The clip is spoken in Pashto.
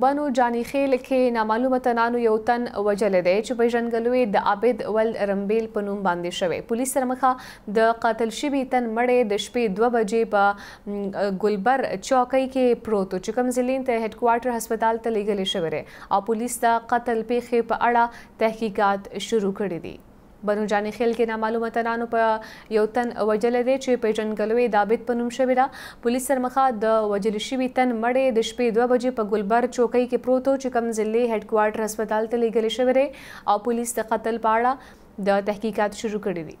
بنو جاني خیل کې نامعلومه تنانو یو تن وجل دی چې په جنګلوي د عابد ول رمبیل په نوم باندې شوی پولیس سره مخه د قاتل شوی تن مړې د شپې 2 بجې په ګلبر چوکۍ کې پروت چې کوم ځلین ته هډ کوارټر هسپتال ته لیږل شوی او پولیس دا قتل پیښې په اړه تحقیقات شروع کړې دي بنوجاني خیل کې نامعلومه تنانو په یو تن وجل دی چې پیژنګلوي دابت په نوم شوی دا پولیس سرمخه د وجل شوی تن مړې د شپې 2 بجې په ګلبر چوکۍ کې پروتو چې کم ضلع هډ کوارټر هسپتال ته لیږل شوی او پولیس د قتل پاړه د تحقیقات شروع کړي دي